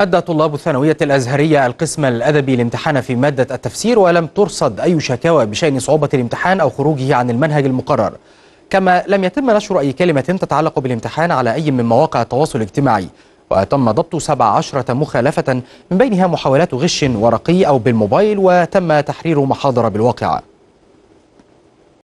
أدى طلاب الثانوية الأزهرية القسم الأدبي الامتحان في مادة التفسير ولم ترصد أي شكاوى بشأن صعوبة الامتحان أو خروجه عن المنهج المقرر كما لم يتم نشر أي كلمة تتعلق بالامتحان على أي من مواقع التواصل الاجتماعي وتم ضبط 17 مخالفة من بينها محاولات غش ورقي أو بالموبايل وتم تحرير محاضرة بالواقعة